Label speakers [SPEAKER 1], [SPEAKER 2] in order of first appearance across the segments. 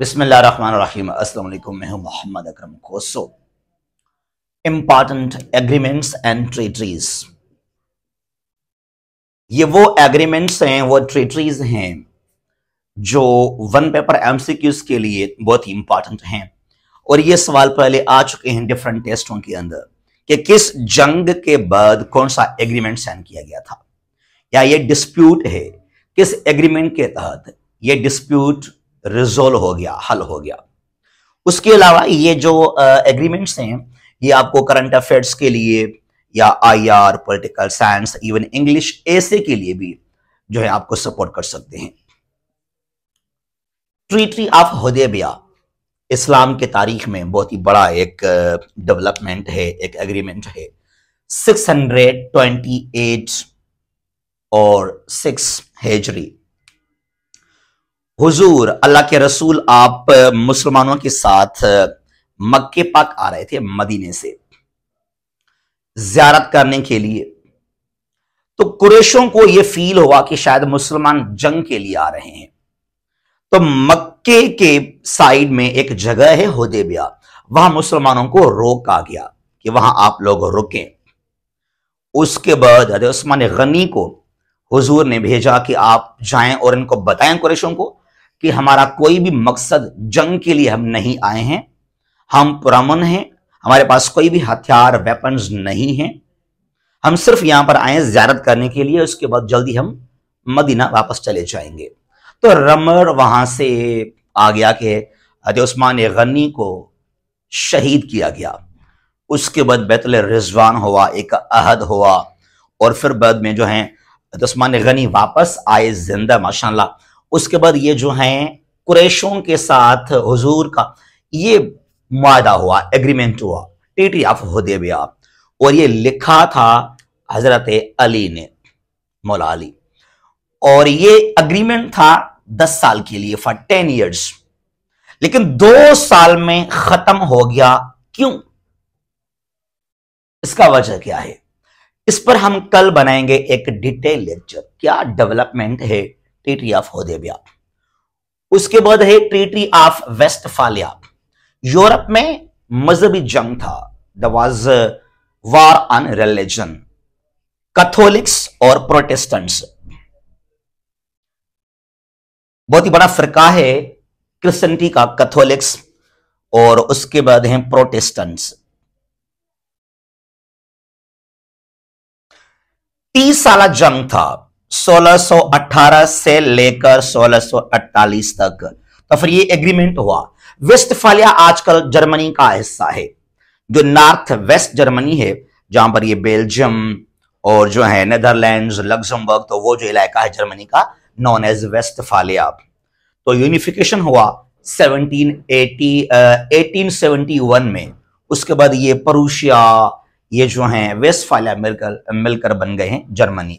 [SPEAKER 1] बिसमीम अल्लाम मैं हूं मोहम्मद अकरम कोसो इम्पॉर्टेंट एग्रीमेंट्स एंड ट्रेटरीज ये वो एग्रीमेंट्स हैं वो ट्रेटरीज हैं जो वन पेपर एमसीक्यूज के लिए बहुत ही इंपॉर्टेंट हैं और ये सवाल पहले आ चुके हैं डिफरेंट टेस्टों के अंदर कि किस जंग के बाद कौन सा एग्रीमेंट साइन किया गया था या ये डिस्प्यूट है किस एग्रीमेंट के तहत ये डिस्प्यूट रिजोल्व हो गया हल हो गया उसके अलावा ये जो एग्रीमेंट्स हैं ये आपको करंट अफेयर्स के लिए या IR political science even English ऐसे के लिए भी जो है आपको सपोर्ट कर सकते हैं ट्रीटरी ऑफ हदेबिया इस्लाम के तारीख में बहुत ही बड़ा एक डेवलपमेंट है एक एग्रीमेंट है 628 और 6 हेजरी हुजूर अल्लाह के रसूल आप मुसलमानों के साथ मक्के पाक आ रहे थे मदीने से ज्यारत करने के लिए तो कुरेशों को यह फील हुआ कि शायद मुसलमान जंग के लिए आ रहे हैं तो मक्के के साइड में एक जगह है होदेबिया वहां मुसलमानों को रोका गया कि वहां आप लोग रुके उसके बाद हजरत उस्मान गनी को हुजूर ने भेजा कि आप जाएं और इनको बताएं कुरेशों को कि हमारा कोई भी मकसद जंग के लिए हम नहीं आए हैं हम पुरामन हैं हमारे पास कोई भी हथियार वेपन्स नहीं हैं हम सिर्फ यहां पर आए ज्यारत करने के लिए उसके बाद जल्दी हम मदीना वापस चले जाएंगे तो रमर वहां से आ गया कि उस्मान गनी को शहीद किया गया उसके बाद बैतल रिजवान हुआ एक अहद हुआ और फिर बाद में जो है उस्मान गनी वापस आए जिंदा माशाल्लाह उसके बाद ये जो हैं कुरैशों के साथ हजूर का ये मादा हुआ एग्रीमेंट हुआ टीटी ऑफ हदेबिया और ये लिखा था हजरत अली ने मौला अली और ये अग्रीमेंट था दस साल के लिए फॉर टेन ईयर्स लेकिन दो साल में खत्म हो गया क्यों इसका वजह क्या है इस पर हम कल बनाएंगे एक डिटेल लेक्चर क्या डेवलपमेंट है ट्रीटी ऑफ होदेबिया उसके बाद है ट्रीटी ऑफ फालिया यूरोप में मजहबी जंग था the was war on religion Catholics और प्रोटेस्टेंट्स बहुत ही बड़ा फिरका है क्रिश्चनिटी का कैथोलिक्स और उसके बाद है प्रोटेस्टेंट्स तीस साल जंग था 1618 से लेकर 1648 तक तो फिर ये एग्रीमेंट हुआ वेस्टफालिया आजकल जर्मनी का हिस्सा है जो नॉर्थ वेस्ट जर्मनी है जहां पर ये बेल्जियम और जो है नेदरलैंड्स लग्जमबर्ग तो वो जो इलाका है जर्मनी का नॉन एज फालिया तो यूनिफिकेशन हुआ 1780 1871 में उसके बाद ये परूशिया ये जो वेस्ट फालिया मिलकर मिलकर बन गए हैं जर्मनी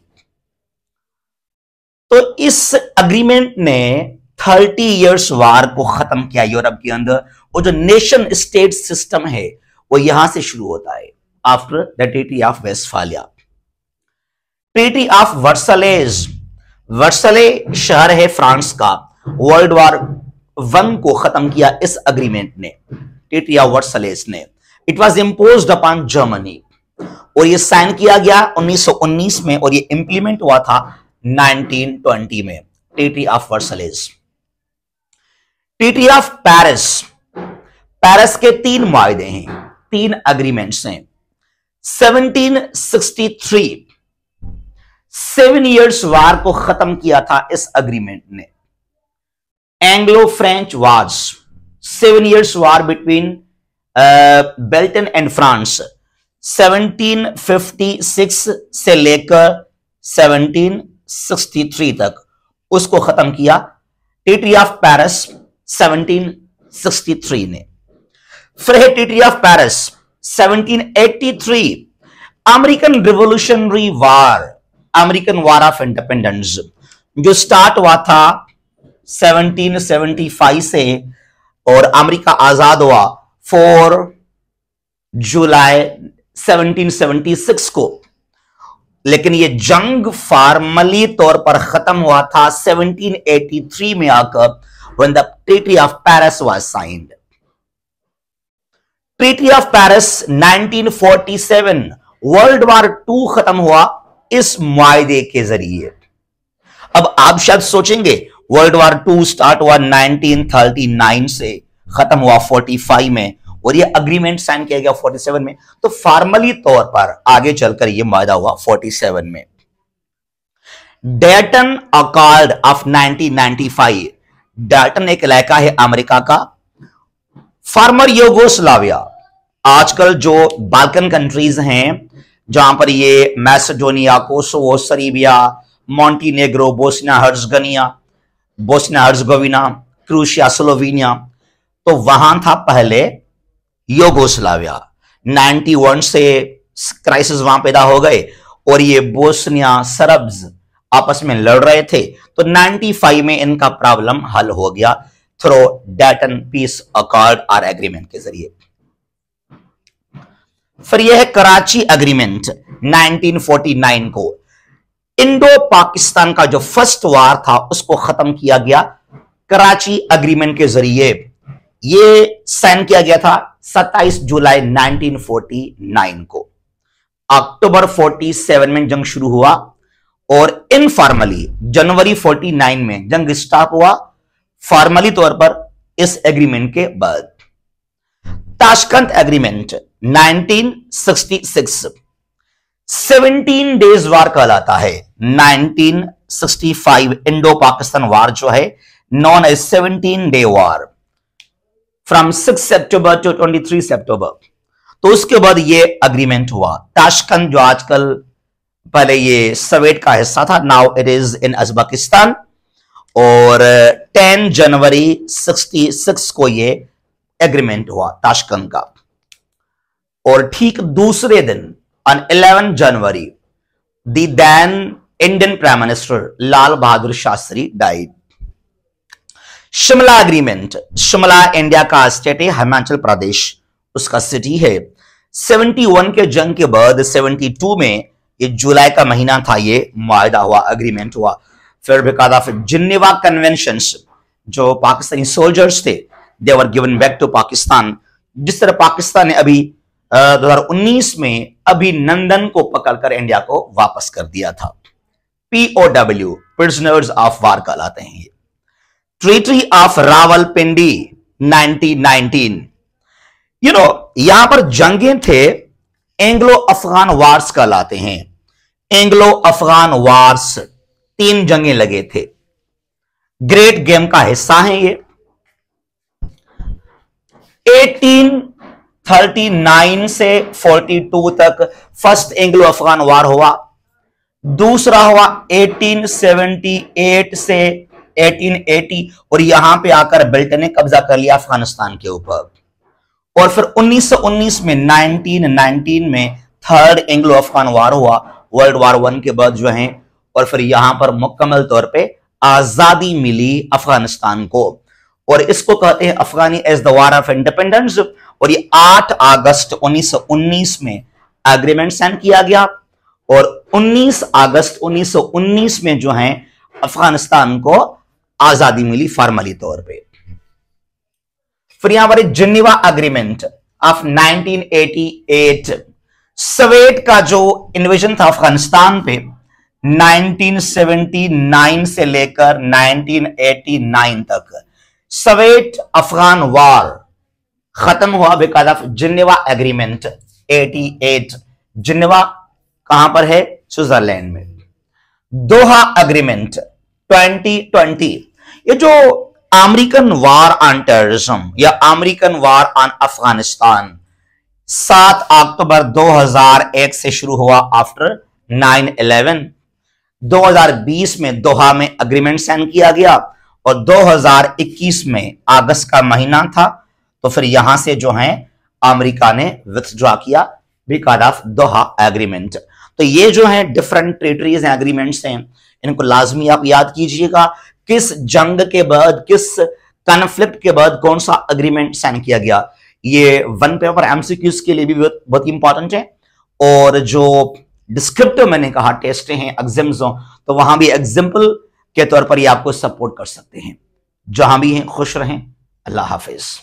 [SPEAKER 1] तो इस अग्रीमेंट ने थर्टी इयर्स वार को खत्म किया यूरोप के अंदर और जो नेशन स्टेट सिस्टम है वो यहां से शुरू होता है after the treaty of Westphalia treaty of Versailles Versailles शहर है फ्रांस का वर्ल्ड वार वन को खत्म किया इस अग्रीमेंट ने ट्रीटी ऑफ वर्सलेज ने it was impose upon Germany और ये साइन किया गया 1919 में और ये इंप्लीमेंट हुआ था 1920 में TT of वर्सलेज TT of Paris Paris के तीन वायदे हैं तीन अग्रीमेंट्स हैं 1763 सेवन इयर्स वार को खत्म किया था इस अग्रीमेंट ने Anglo French wars seven years war between Britain and France 1756 से लेकर 1763 तक उसको खत्म किया टीटी ऑफ पेरिस 1763 ने फिर है टीटी of Paris 1783 American revolutionary war American war of independence जो स्टार्ट हुआ था 1775 से और अमेरिका आजाद हुआ 4 जुलाई 1776 को लेकिन ये जंग फॉर्मली तौर पर खत्म हुआ था 1783 में आकर when the treaty of Paris was signed treaty of Paris 1947 world war two खत्म हुआ इस मुआदे के जरिए अब आप शायद सोचेंगे वर्ल्ड वार टू स्टार्ट हुआ 1939 से खत्म हुआ 45 में और ये अग्रीमेंट साइन किया गया 47 में तो फॉर्मली तौर पर आगे चलकर ये मायदा हुआ 47 में डेटन अकॉर्ड ऑफ 1995 डेटन एक इलाका है अमेरिका का फार्मर योगोस्लाविया आजकल जो बाल्कन कंट्रीज हैं जहां पर ये मैसेडोनिया कोसोवो सरीबिया मॉन्टीनेग्रो बोस्ना हर्जगनिया बोस्ना हर्जगोविना क्रूशिया स्लोवीनिया तो वहां था पहले योगोस्लाविया 91 से क्राइसिस वहां पैदा हो गए और ये बोस्निया सरब्स आपस में लड़ रहे थे तो 95 में इनका प्रॉब्लम हल हो गया through Dayton peace accord or agreement के जरिए फिर यह है कराची एग्रीमेंट 1949 को इंडो पाकिस्तान का जो फर्स्ट वार था उसको खत्म किया गया कराची एग्रीमेंट के जरिए यह साइन किया गया था 27 जुलाई 1949 को अक्टूबर 47 में जंग शुरू हुआ और इनफॉर्मली जनवरी 49 में जंग स्टार्ट हुआ फॉर्मली तौर पर इस एग्रीमेंट के बाद ताशकंद एग्रीमेंट 1966 17 डेज वार कहलाता है 1965 इंडो पाकिस्तान वार जो है known as 17 day war from six September to twenty three September तो उसके बाद ये अग्रीमेंट हुआ ताशकंद जो आजकल पहले ये सवेट का हिस्सा था now it is in Uzbekistan और 10 जनवरी 66 को ये एग्रीमेंट हुआ ताशकंद का और ठीक दूसरे दिन ऑन 11 जनवरी the then Indian prime minister Lal Bahadur Shastri died Shimla agreement Shimla India का स्टेट है हिमाचल प्रदेश उसका सिटी है 71 के जंग के बाद 72 में ये जुलाई का महीना था ये मुआदा हुआ अग्रीमेंट हुआ फिर बेकादा फिर जिन्नेवा कन्वेंशन जो पाकिस्तानी सोल्जर्स थे they were given back to Pakistan जिस तरह पाकिस्तान ने अभी दो हजार उन्नीस में अभिनंदन को पकड़कर इंडिया को वापस कर दिया था पीओडब्ल्यू प्रिजनर्स ऑफ वार कहलाते हैं ये treaty of Rawalpindi you know यहां पर जंगे थे एंग्लो अफगान वार्स कहलाते हैं एंग्लो अफगान वार्स तीन जंगे लगे थे ग्रेट गेम का हिस्सा है ये 1839 से 42 तक फर्स्ट एंग्लो अफगान वार हुआ दूसरा हुआ 1878 से 1880 और यहां पे आकर ब्रिटेन ने कब्जा कर लिया अफगानिस्तान के ऊपर और फिर 1919 में 1919 में थर्ड एंग्लो अफगान वार हुआ वर्ल्ड वार वन के बाद जो है और फिर यहां पर मुकम्मल तौर पे आजादी मिली अफगानिस्तान को और इसको कहते हैं Afghani as the war of independence और ये 8 अगस्त 1919 में एग्रीमेंट साइन किया गया और 19 अगस्त 1919 में जो है अफगानिस्तान को आजादी मिली फॉर्मली तौर पे फिर यहां पर जिनेवा अग्रीमेंट ऑफ 1988 सवेट का जो इन्वेजन था अफगानिस्तान पे 1979 से लेकर 1989 तक सवेट अफगान वार खत्म हुआ because of Geneva agreement 88 Geneva कहां पर है स्विट्जरलैंड में दोहा एग्रीमेंट 2020 ये जो अमेरिकन वार ऑन टेररिज्म या अमेरिकन वार ऑन अफगानिस्तान 7 अक्टूबर 2001 से शुरू हुआ आफ्टर 9/11 2020 में दोहा में अग्रीमेंट साइन किया गया और 2021 में अगस्त का महीना था तो फिर यहां से जो है अमेरिका ने विथड्रॉ किया बिकॉज ऑफ दोहा एग्रीमेंट तो ये जो है डिफरेंट टेरिटरीज एग्रीमेंट्स हैं इनको लाजमी आप याद कीजिएगा किस जंग के बाद किस कन्फ्लिक्ट के बाद कौन सा अग्रीमेंट साइन किया गया ये वन पेपर एमसीक्यूज के लिए भी बहुत इंपॉर्टेंट है और जो डिस्क्रिप्टिव मैंने कहा टेस्ट हैं एग्जाम्स हो तो वहां भी एग्जाम्पल के तौर पर ये आपको सपोर्ट कर सकते हैं जहां भी हैं खुश रहें अल्लाह हाफिज़